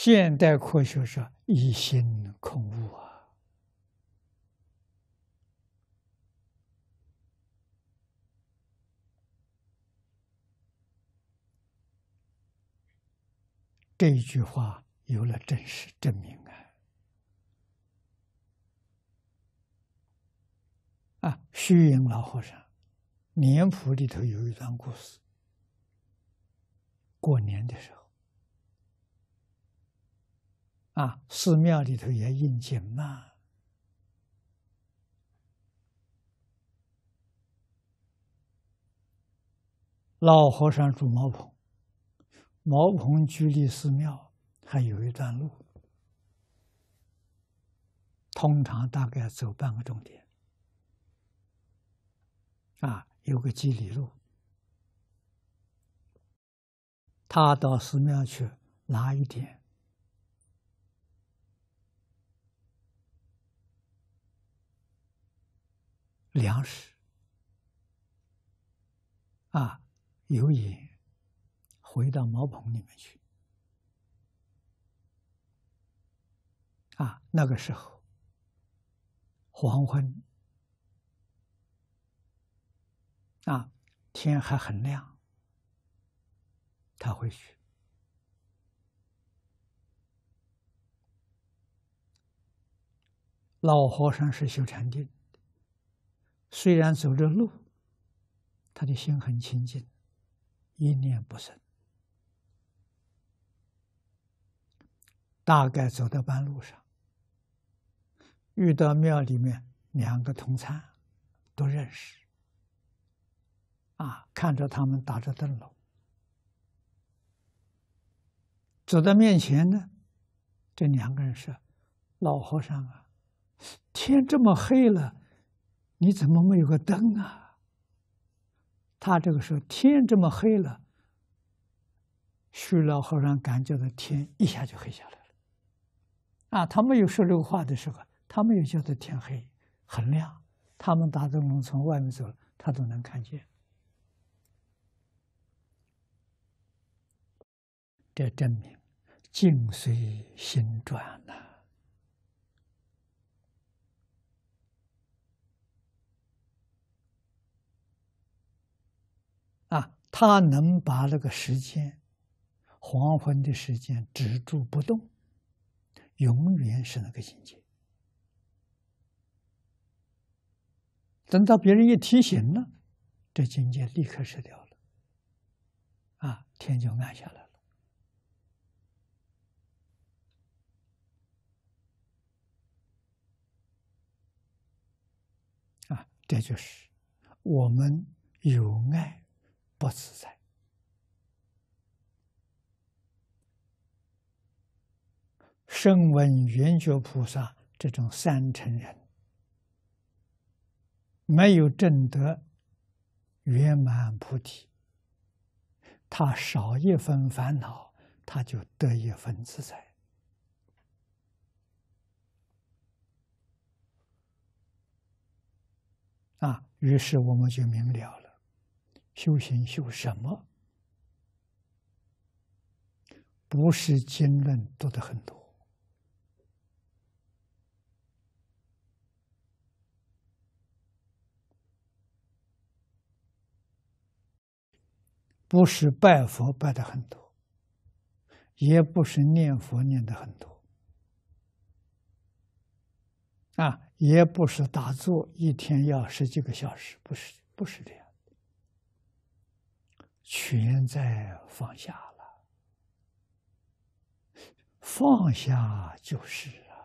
现代科学说“一心空无”啊，这一句话有了真实证明啊！啊，虚云老和尚年谱里头有一段故事，过年的时候。啊，寺庙里头也应景嘛。老和尚住茅棚，茅棚距离寺庙还有一段路，通常大概走半个钟点，啊，有个几里路，他到寺庙去拿一点。粮食啊，油盐，回到茅棚里面去啊。那个时候黄昏啊，天还很亮，他回去。老和尚是修禅定。虽然走着路，他的心很清净，一念不生。大概走到半路上，遇到庙里面两个同参，都认识。啊，看着他们打着灯笼，走到面前呢，这两个人说：“老和尚啊，天这么黑了。”你怎么没有个灯啊？他这个时候天这么黑了，徐老和尚感觉到天一下就黑下来了。啊，他没有说这个话的时候，他没有觉得天黑很亮，他们打灯笼从外面走了，他都能看见。这证明境随心转呐。他能把那个时间，黄昏的时间止住不动，永远是那个境界。等到别人一提醒呢，这境界立刻失掉了。啊，天就暗下来了。啊，这就是我们有爱。不自在。声闻圆觉菩萨这种三成人，没有证得圆满菩提，他少一分烦恼，他就得一分自在。啊！于是我们就明了了。修行修什么？不是经论读的很多，不是拜佛拜的很多，也不是念佛念的很多，啊，也不是打坐一天要十几个小时，不是，不是这样。全在放下了，放下就是啊。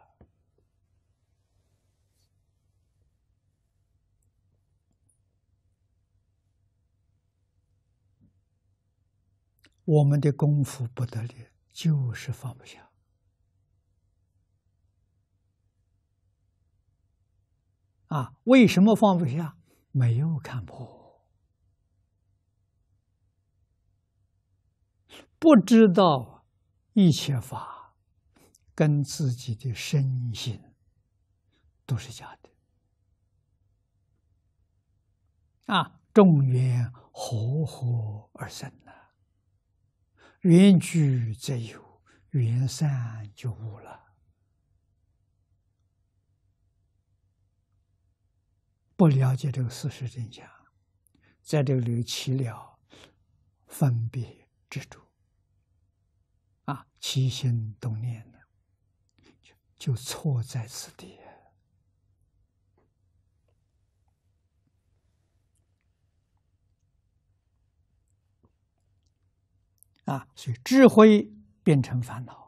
我们的功夫不得了，就是放不下。啊，为什么放不下？没有看破。不知道一切法跟自己的身心都是假的啊！众缘合合而生呢，缘聚则有，缘散就无了。不了解这个事实真相，在这里起了分别之处。啊，起心动念的，就就错在此地。啊，所以智慧变成烦恼。